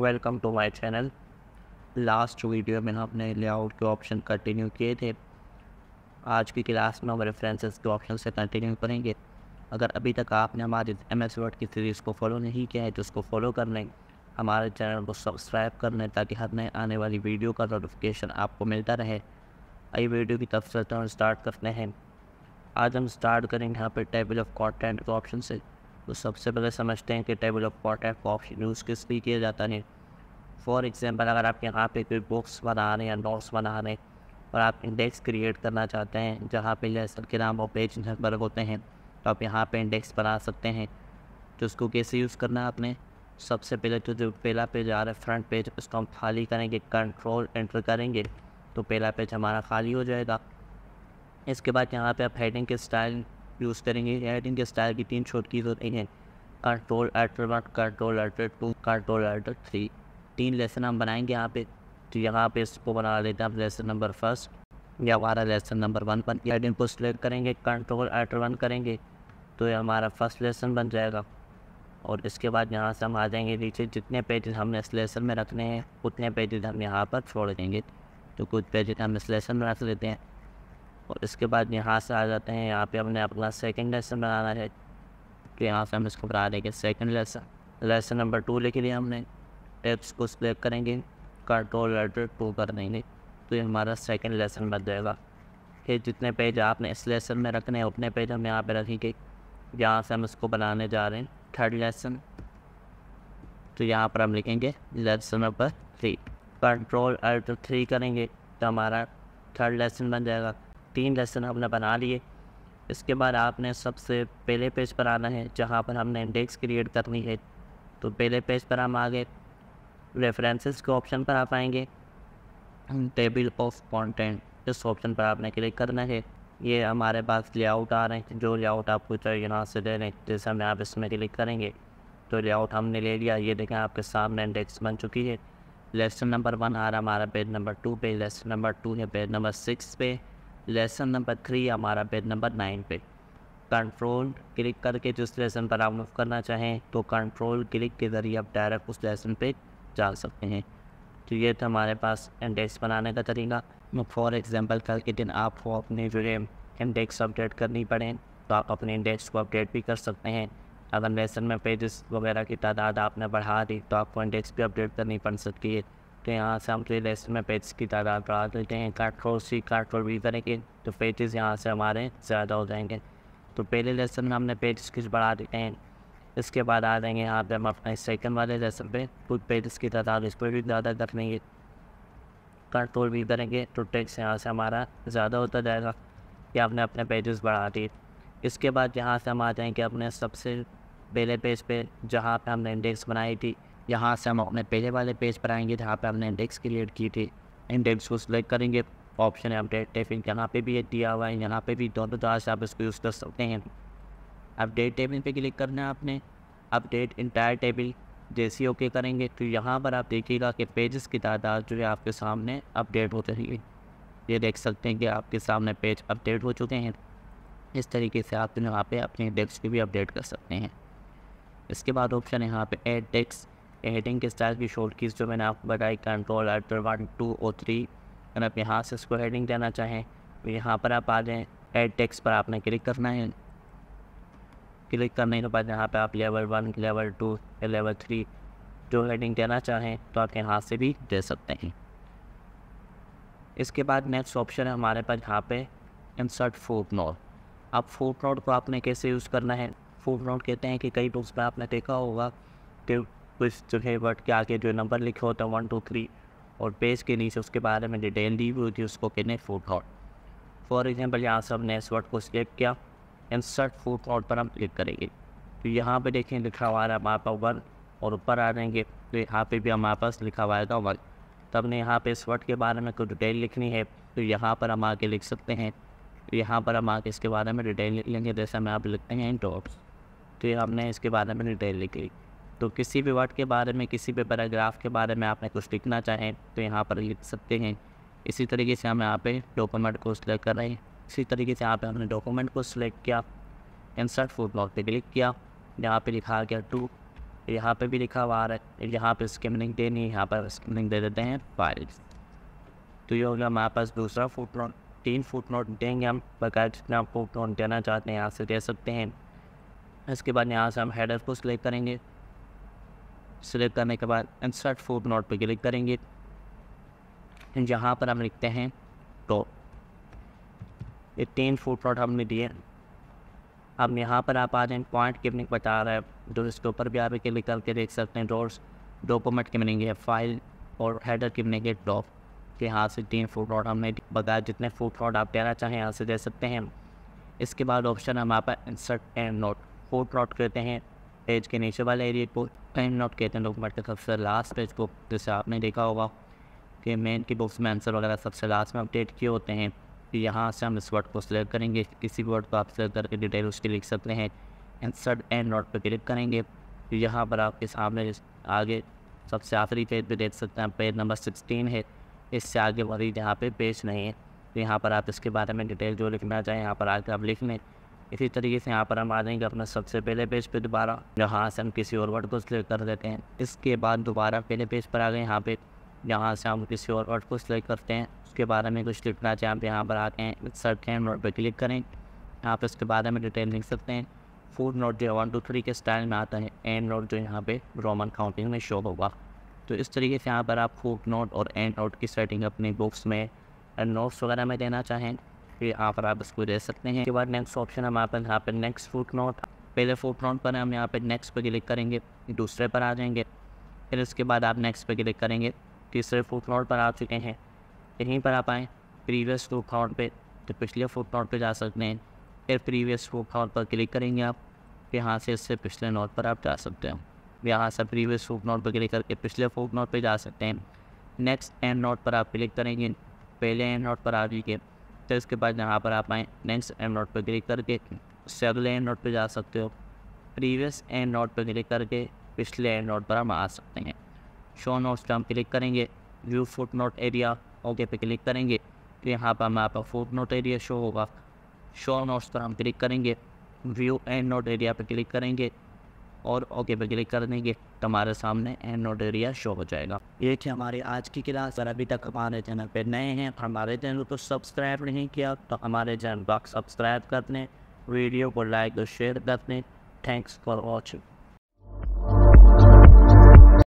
welcome to my channel last video में हमने layout के ऑप्शन कंटिन्यू किए थे आज की क्लास में हम रेफरेंसेस के ऑप्शन से कंटिन्यू करेंगे अगर अभी तक आपने हमारे एम एस वर्ड की सीरीज़ को फॉलो नहीं किया है तो उसको फॉलो कर लें हमारे चैनल को सब्सक्राइब कर लें ताकि हर नए आने वाली वीडियो का नोटिफिकेशन आपको मिलता रहे आई वीडियो की तफसत हम स्टार्ट करते हैं आज हम स्टार्ट करेंगे यहाँ पर टेबल ऑफ कॉन्टेंट के ऑप्शन से तो सबसे पहले समझते हैं कि टेबल ऑफ कॉन्टैक्ट को ऑप्शन यूज़ किस लिए किया जाता है फॉर एग्ज़ाम्पल अगर आप यहाँ पे कोई बुक्स बना रहे हैं नोट्स बना रहे हैं और आप इंडेक्स क्रिएट करना चाहते हैं जहाँ पे जैसा के नाम और पेज नंबर होते हैं तो आप यहाँ पे इंडेक्स बना सकते हैं तो उसको कैसे यूज़ करना है आपने सबसे पहले तो जो पहला पेज आ रहा है फ्रंट पेज उसको हम खाली करेंगे कंट्रोल एंटर करेंगे तो पहला पेज हमारा खाली हो जाएगा इसके बाद यहाँ पे आप हेडिंग के स्टाइल यूज़ करेंगे एडिटिंग के स्टाइल की तीन छोट कीज होती हैं control alter one control alter two control alter three तीन लेसन हम बनाएंगे यहाँ पे तो यहाँ पे इसको बना लेते हैं आप लेसन नंबर फर्स्ट या हमारा लेसन नंबर वन पर एडिटिंग को सिलेक्ट करेंगे कंट्रोल अल्टर वन करेंगे तो ये हमारा फर्स्ट लेसन बन जाएगा और इसके बाद यहाँ से हम आ जाएंगे नीचे जितने पेजेस हमने इस लेसन में रखने हैं उतने पेजेस हम यहाँ पर छोड़ देंगे तो कुछ पेजेस हम इस लेसन में रख लेते हैं और इसके बाद यहाँ से आ जाते हैं यहाँ पे हमने अपना सेकंड लेसन बनाना है तो यहाँ से हम इसको बना देंगे second lesson lesson number two लिख लिया हमने टेप्स को स्प्लेक करेंगे कंट्रोल लेटर टू कर देंगे तो ये हमारा सेकंड लेसन बन जाएगा फिर जितने पेज आपने इस लेसन में रखने हैं उतने पेज हम यहाँ पर रखेंगे यहाँ से हम इसको बनाने जा रहे हैं थर्ड लेसन तो यहाँ पर हम लिखेंगे lesson number three control alt three करेंगे तो हमारा थर्ड लेसन बन जाएगा तीन लेसन हमने बना लिए इसके बाद आपने सबसे पहले पेज पर आना है जहाँ पर हमने इंडेक्स क्रिएट करनी है तो पहले पेज पर हम आ गए रेफरेंसेस के ऑप्शन पर आप आएंगे टेबल ऑफ कंटेंट इस ऑप्शन पर आपने क्लिक करना है ये हमारे पास लेआउट आ रहे हैं जो लेआउट आपको चाहिए यहाँ से ले रहे हैं जैसे हम आप इसमें क्लिक करेंगे तो लेआउट हमने ले लिया ये देखें आपके सामने इंडेक्स बन चुकी है लेसन नंबर वन आ रहा हमारा पेज नंबर टू पे लेसन नंबर टू है पेज नंबर सिक्स पे लेसन नंबर थ्री हमारा पेज नंबर नाइन पे कंट्रोल क्लिक करके जिस लेसन पर आप मूव करना चाहें तो कंट्रोल क्लिक के ज़रिए आप डायरेक्ट उस लेसन पे जा सकते हैं तो ये था हमारे पास इंडेक्स बनाने का तरीका फॉर एग्जांपल कल के दिन आपको अपने जो है इंडेक्स अपडेट करनी पड़े तो आप अपने इंडेक्स को अपडेट भी कर सकते हैं अगर लेसन में पेजेस वगैरह की तादाद आपने बढ़ा दी तो आपको इंडेक्स भी अपडेट करनी पड़ सकती है तो यहाँ से हम प्ले लिस्ट में पेज की तादाद बढ़ा देते हैं काटकोर सी काटकोर भी करेंगे तो पेजेस यहाँ से हमारे ज़्यादा हो जाएंगे तो पहले लेसन में हमने पेज की बढ़ा देते हैं इसके बाद आ जाएंगे यहाँ पे हम अपने सेकंड वाले लेसन पे खुद पेजेस की तादाद इस पर भी ज़्यादा कर लेंगे कंट्रोल भी करेंगे तो टेक्स यहाँ से हमारा ज़्यादा होता जाएगा कि आपने अपने पेजेस बढ़ा दिए इसके बाद यहाँ से हम आ जाएंगे अपने सबसे पहले पेज पर जहाँ पर हमने इंडेक्स बनाई थी यहाँ से हम अपने पहले वाले पेज पर आएंगे जहाँ पे हमने इंडेक्स क्रिएट की थी इंडेक्स को सिलेक्ट करेंगे ऑप्शन है अपडेट टेफिन यहाँ पे भी दिया हुआ है यहाँ पे भी दोनों तरह से आप इसको यूज़ कर सकते हैं अपडेट टेबल पे क्लिक करना है आपने अपडेट इंटायर टेबल जैसी ओके करेंगे तो यहाँ पर आप देखिएगा कि पेजेस की तादाद जो है आपके सामने अपडेट होते रहेगी ये देख सकते हैं कि आपके सामने पेज अपडेट हो चुके हैं इस तरीके से आप यहाँ पे अपने डेस्क को भी अपडेट कर सकते हैं इसके बाद ऑप्शन है यहाँ पे एड टेक्स हेडिंग के स्टाइल की शॉर्ट कीज़ जो मैंने आपको बताई कंट्रोल अल्टर वन टू और थ्री अगर आप यहाँ से इसको हेडिंग देना चाहें तो यहाँ पर आप आ जाएँ एड टेक्स पर आपने क्लिक करना है क्लिक करने के बाद यहाँ पर आप level one level two level three जो हेडिंग देना चाहें तो आप यहाँ से भी दे सकते हैं इसके बाद नेक्स्ट ऑप्शन है हमारे पास यहाँ पे इंसर्ट फूट नोट अब फूट नोट को आपने कैसे यूज़ करना है फूट नोट कहते हैं कि कई बुक्स पर आपने देखा होगा कि कुछ जो है वर्ड के आगे जो नंबर लिखे होते हैं वन टू थ्री और पेज के नीचे उसके बारे में डिटेल दी हुई थी उसको कहने फूड हॉट फॉर एग्जाम्पल यहाँ से हमने इस वर्ड को सिलेक्ट किया इंसर्ट फूड हॉट पर हम क्लिक करेंगे तो यहाँ पे देखें लिखा हुआ है हमारे पास वन और ऊपर आ जाएंगे तो यहाँ पे भी हमारे पास लिखा हुआ था वन तो हमने यहाँ पे इस वर्ड के बारे में कुछ डिटेल लिखनी है तो यहाँ पर हम आके लिख सकते हैं तो यहाँ पर हम आके इसके बारे में डिटेल लिख लेंगे जैसे हमें आप लिखते हैं इन डॉट्स तो ये हमने इसके बारे में डिटेल लिख ली तो किसी भी वर्ड के बारे में किसी भी पैराग्राफ के बारे में आपने कुछ लिखना चाहें तो यहाँ पर लिख सकते हैं इसी तरीके से हम यहाँ पे डॉक्यूमेंट को सिलेक्ट कर रहे हैं इसी तरीके से यहाँ पे हमने डॉक्यूमेंट को सिलेक्ट किया इंसर्ट फूड ब्लॉक पे क्लिक किया यहाँ पे लिखा गया टू यहाँ पे भी लिखा हुआ है यहाँ पे स्किमिंग देनी है यहाँ पर स्किमिंग दे देते हैं फाइल तो ये हो गया हमारे पास दूसरा फूट नोट तीन फूट नोट देंगे हम बगैर जितना फोट नोट देना चाहते हैं यहाँ से दे सकते हैं इसके बाद यहाँ से हम हेडर को सिलेक्ट करेंगे सेलेक्ट करने के बाद इंसर्ट फूड नोट पर क्लिक करेंगे जहाँ पर हम लिखते हैं तो ये तीन फूड प्लॉट हमने दिए अब यहाँ पर आप आ जाए पॉइंट कितने बता रहा है तो इसके ऊपर भी आप क्लिक करके देख सकते हैं डोर्स डॉक्यूमेंट के बनेंगे फाइल और हेडर के बनेंगे डॉप के यहाँ से तीन फूड नोट हमने बताया जितने फूड प्लॉट आप देना चाहें यहाँ से दे सकते हैं इसके बाद ऑप्शन हमारे पास insert end note foot plot करते हैं पेज के नीचे वाले एरिए को टाइम नॉट कहते हैं लोग बट सबसे लास्ट पेज बुक जैसे आपने देखा होगा कि मेन की बुक्स में आंसर वगैरह सबसे लास्ट में अपडेट किए होते हैं कि तो यहाँ से हम इस वर्ड को सिलेक्ट करेंगे किसी वर्ड को आप सिलेक्ट करके डिटेल उसकी लिख सकते हैं एंसर एंड नोट पर क्लिक करेंगे तो यहाँ पर आपके सामने आगे सबसे आखिरी पेज पर देख सकते हैं पेज नंबर सिक्सटीन है इससे आगे वाली यहाँ पे पेज नहीं है तो यहाँ पर आप इसके बारे में डिटेल जो लिखना चाहें यहाँ पर आकर आप लिख लें इसी तरीके से यहाँ पर हम आ जाएंगे अपना सबसे पहले पेज पे दोबारा यहाँ से हम किसी और वर्ड को सिलेक्ट कर देते हैं इसके बाद दोबारा पहले पेज पर आ गए यहाँ पे यहाँ से हम किसी और वर्ड को सिलेक्ट करते हैं उसके बारे में कुछ लिखना चाहें आप यहाँ पर आते हैं सर्च हैंड नोट पर क्लिक करें यहाँ पर उसके बारे में डिटेल लिख सकते हैं फूड नोट जो वन टू थ्री के स्टाइल में आता है एंड नोट जो यहाँ पे रोमन काउंटिंग में शो होगा तो इस तरीके से यहाँ पर आप फूड नोट और एंड नोट की सेटिंग अपनी बुक्स में नोट्स वगैरह में देना चाहें फिर यहाँ पर आप इसको दे सकते हैं इसके बाद नेक्स्ट ऑप्शन हम आप यहाँ पर नेक्स्ट फुट नोट पहले फुट नोट पर हम यहाँ पर नेक्स्ट पर क्लिक करेंगे दूसरे पर आ जाएंगे फिर उसके बाद आप नेक्स्ट पर क्लिक करेंगे तीसरे फुट नोट पर आ चुके हैं यहीं पर आप आएँ प्रीवियस फुट नोट पर तो पिछले फुट नोट पर जा सकते हैं फिर प्रीवियस फुट नोट पर क्लिक करेंगे आप तो यहाँ से इससे पिछले नोट पर आप जा सकते हैं यहाँ से प्रीवियस फूक नोट पर क्लिक करके पिछले फूक नोट पर जा सकते हैं नेक्स्ट एंड नोट पर आप क्लिक करेंगे पहले एंड नोट पर आ जाइए तो इसके बाद यहाँ पर आप आए नेक्स्ट एंड नोट पर क्लिक करके उससे अगले एंड नोट पर जा सकते हो प्रीवियस एंड नोट पर क्लिक करके पिछले एंड नोट पर हम आ सकते हैं शो नोट्स पर हम क्लिक करेंगे view foot note area okay पे क्लिक करेंगे फिर तो यहाँ पर हम आपका फुट नोट एरिया शो होगा शो नोट्स पर हम क्लिक करेंगे व्यू एंड नोट एरिया पर क्लिक करेंगे और ओके पर क्लिक कर देंगे तो हमारे सामने एंड नोट एरिया शो हो जाएगा ये थे हमारी आज की क्लास अगर अभी तक हमारे चैनल पर नए हैं हमारे चैनल को सब्सक्राइब नहीं किया तो हमारे चैनल को सब्सक्राइब कर दें वीडियो को लाइक और शेयर कर दें थैंक्स फॉर वॉचिंग